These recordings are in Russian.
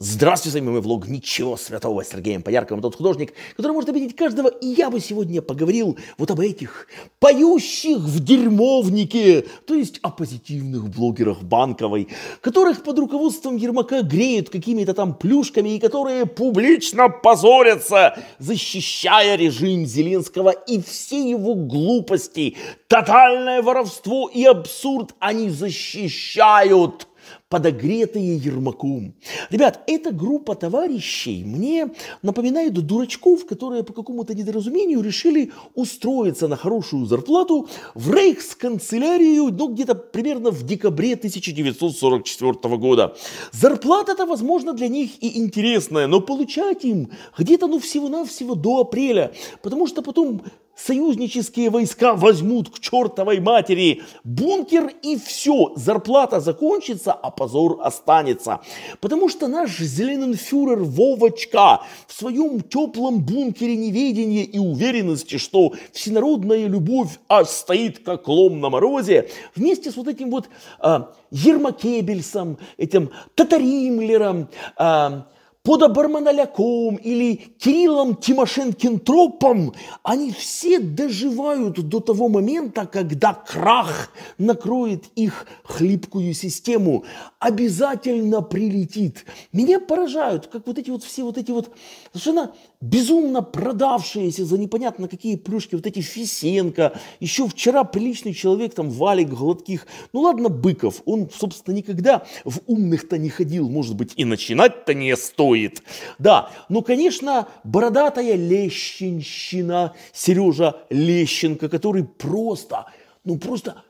Здравствуйте, с вами мой влог «Ничего святого» с Сергеем Поярковым, тот художник, который может обидеть каждого, и я бы сегодня поговорил вот об этих поющих в дерьмовнике, то есть о позитивных блогерах Банковой, которых под руководством Ермака греют какими-то там плюшками и которые публично позорятся, защищая режим Зеленского и все его глупости, тотальное воровство и абсурд они защищают подогретые Ермаком. Ребят, эта группа товарищей мне напоминает дурачков, которые по какому-то недоразумению решили устроиться на хорошую зарплату в рейхсканцелярию, ну, где-то примерно в декабре 1944 года. Зарплата-то, возможно, для них и интересная, но получать им где-то, ну, всего-навсего до апреля, потому что потом союзнические войска возьмут к чертовой матери бункер и все, зарплата закончится, а позор останется. Потому что наш зелененфюрер Вовочка в своем теплом бункере неведения и уверенности, что всенародная любовь аж стоит как лом на морозе, вместе с вот этим вот э, Ермакебельсом, этим Татаримлером, э, под Абарманаляком или Кириллом Тимошенкин-Тропом, они все доживают до того момента, когда крах накроет их хлипкую систему. Обязательно прилетит. Меня поражают, как вот эти вот все вот эти вот совершенно безумно продавшиеся за непонятно какие плюшки, вот эти Фисенко, еще вчера приличный человек, там, Валик Гладких, ну ладно, Быков, он, собственно, никогда в умных-то не ходил, может быть, и начинать-то не стоит, да, но, ну, конечно, бородатая Лещенщина, Сережа Лещенко, который просто, ну просто,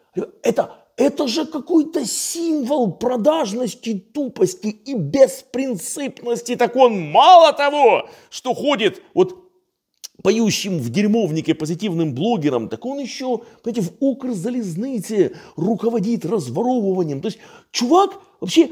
это это же какой-то символ продажности, тупости и беспринципности. Так он мало того, что ходит вот поющим в дерьмовнике позитивным блогером, так он еще, понимаете, в Укрзалезныте руководит разворовыванием. То есть чувак вообще,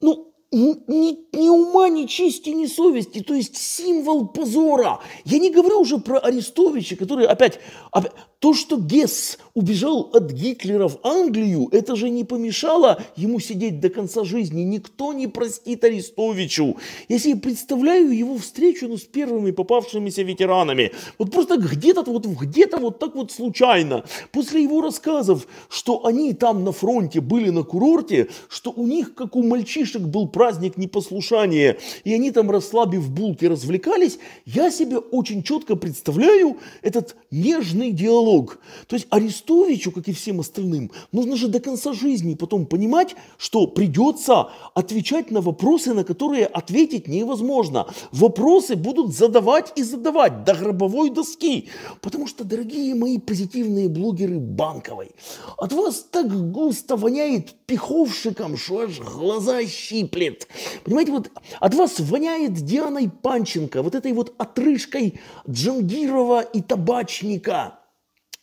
ну, ни, ни ума, ни чести, ни совести, то есть символ позора. Я не говорю уже про Арестовича, который опять, опять то, что Гесс убежал от Гитлера в Англию, это же не помешало ему сидеть до конца жизни. Никто не простит Арестовичу. Я себе представляю его встречу ну, с первыми попавшимися ветеранами. Вот просто где-то вот, где-то вот так вот случайно. После его рассказов, что они там на фронте были на курорте, что у них, как у мальчишек, был праздник непослушания, и они там, расслабив булки, развлекались, я себе очень четко представляю этот нежный диалог залог. То есть Арестовичу, как и всем остальным, нужно же до конца жизни потом понимать, что придется отвечать на вопросы, на которые ответить невозможно. Вопросы будут задавать и задавать до гробовой доски. Потому что, дорогие мои позитивные блогеры Банковой, от вас так густо воняет пиховщиком, что аж глаза щиплет. Понимаете, вот от вас воняет Дианой Панченко, вот этой вот отрыжкой Джангирова и Табачника.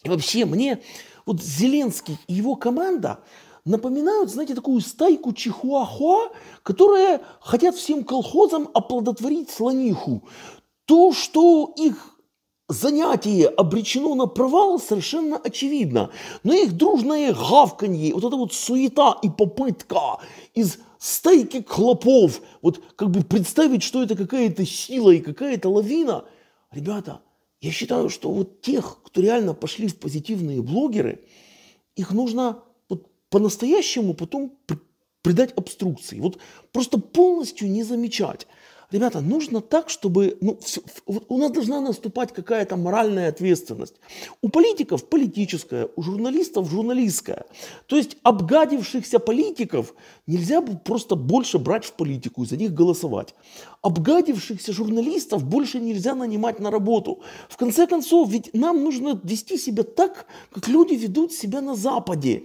И вообще мне вот Зеленский и его команда напоминают, знаете, такую стайку чихуахуа, которые хотят всем колхозам оплодотворить слониху. То, что их занятие обречено на провал, совершенно очевидно. Но их дружное гавканье, вот эта вот суета и попытка из стайки клопов, вот как бы представить, что это какая-то сила и какая-то лавина. Ребята – я считаю, что вот тех, кто реально пошли в позитивные блогеры, их нужно вот по-настоящему потом придать обструкции. Вот просто полностью не замечать. Ребята, нужно так, чтобы ну, все, у нас должна наступать какая-то моральная ответственность. У политиков политическая, у журналистов журналистская. То есть обгадившихся политиков нельзя просто больше брать в политику и за них голосовать. Обгадившихся журналистов больше нельзя нанимать на работу. В конце концов, ведь нам нужно вести себя так, как люди ведут себя на Западе.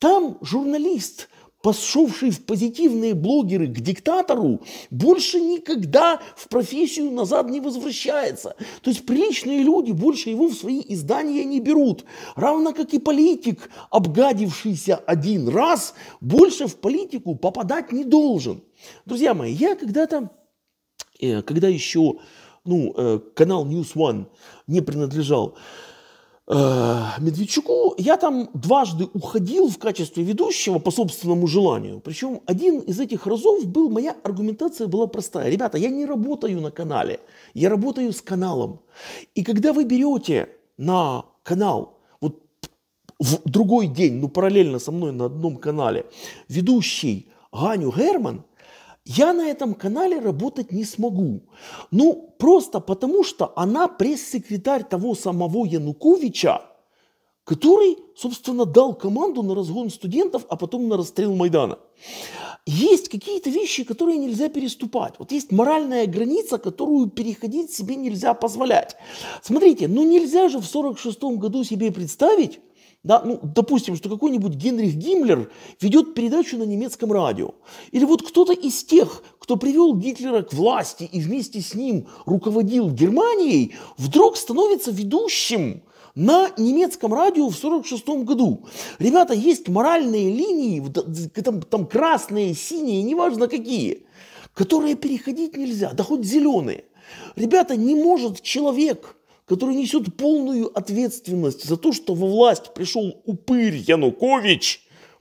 Там журналист – пошедшие в позитивные блогеры к диктатору, больше никогда в профессию назад не возвращается. То есть приличные люди больше его в свои издания не берут. Равно как и политик, обгадившийся один раз, больше в политику попадать не должен. Друзья мои, я когда-то, э, когда еще ну, э, канал News One не принадлежал Э, Медведчуку, я там дважды уходил в качестве ведущего по собственному желанию. Причем один из этих разов был, моя аргументация была простая. Ребята, я не работаю на канале, я работаю с каналом. И когда вы берете на канал вот в другой день, ну параллельно со мной на одном канале, ведущий Ганю Герман – я на этом канале работать не смогу. Ну, просто потому что она пресс-секретарь того самого Януковича, который, собственно, дал команду на разгон студентов, а потом на расстрел Майдана. Есть какие-то вещи, которые нельзя переступать. Вот есть моральная граница, которую переходить себе нельзя позволять. Смотрите, ну нельзя же в 1946 году себе представить, да, ну, допустим, что какой-нибудь Генрих Гиммлер ведет передачу на немецком радио. Или вот кто-то из тех, кто привел Гитлера к власти и вместе с ним руководил Германией, вдруг становится ведущим на немецком радио в 1946 году. Ребята, есть моральные линии, э, там, там красные, синие, неважно какие, которые переходить нельзя, да хоть зеленые. Ребята, не может человек который несет полную ответственность за то, что во власть пришел упырь Янукович,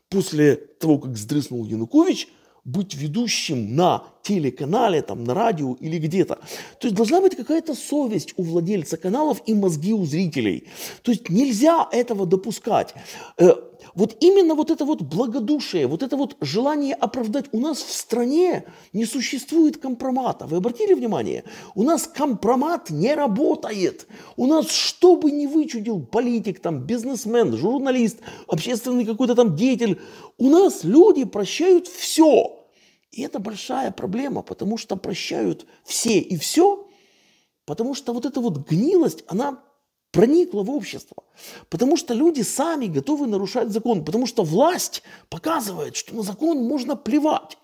после того, как сдрыснул Янукович, быть ведущим на телеканале, там, на радио или где-то. То есть должна быть какая-то совесть у владельца каналов и мозги у зрителей. То есть нельзя этого допускать. Э, вот именно вот это вот благодушие, вот это вот желание оправдать. У нас в стране не существует компромата. Вы обратили внимание? У нас компромат не работает. У нас что бы ни вычудил политик, там, бизнесмен, журналист, общественный какой-то там деятель, у нас люди прощают все. И это большая проблема, потому что прощают все и все, потому что вот эта вот гнилость, она проникло в общество. Потому что люди сами готовы нарушать закон, потому что власть показывает, что на закон можно плевать.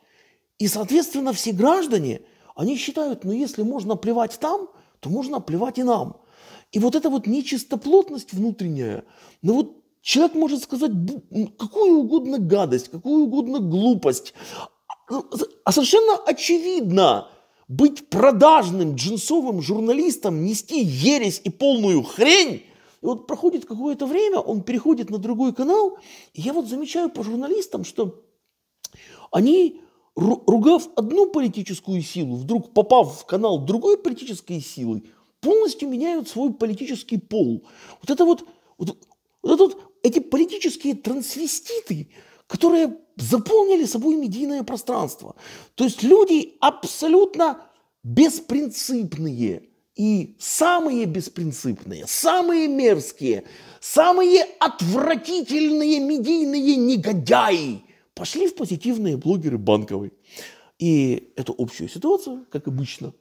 И, соответственно, все граждане, они считают, ну если можно плевать там, то можно плевать и нам. И вот эта вот нечистоплотность внутренняя, ну вот человек может сказать какую угодно гадость, какую угодно глупость, а, ну, а совершенно очевидно, быть продажным джинсовым журналистом, нести ересь и полную хрень. И вот проходит какое-то время, он переходит на другой канал, и я вот замечаю по журналистам, что они, ругав одну политическую силу, вдруг попав в канал другой политической силы, полностью меняют свой политический пол. Вот это вот, вот, вот это вот эти политические трансвеститы, которые заполнили собой медийное пространство. То есть люди абсолютно беспринципные и самые беспринципные, самые мерзкие, самые отвратительные медийные негодяи пошли в позитивные блогеры банковой. И эту общую ситуацию, как обычно,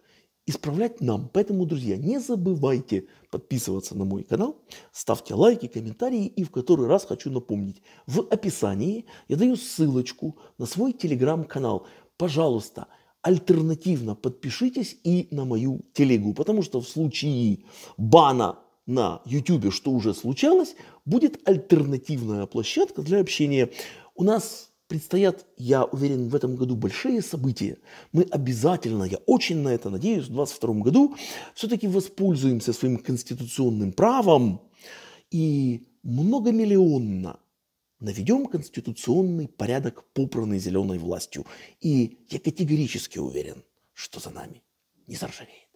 исправлять нам. Поэтому, друзья, не забывайте подписываться на мой канал, ставьте лайки, комментарии. И в который раз хочу напомнить, в описании я даю ссылочку на свой телеграм-канал. Пожалуйста, альтернативно подпишитесь и на мою телегу, потому что в случае бана на YouTube, что уже случалось, будет альтернативная площадка для общения. У нас Предстоят, я уверен, в этом году большие события. Мы обязательно, я очень на это надеюсь, в 2022 году все-таки воспользуемся своим конституционным правом и многомиллионно наведем конституционный порядок, попранный зеленой властью. И я категорически уверен, что за нами не заржавеет.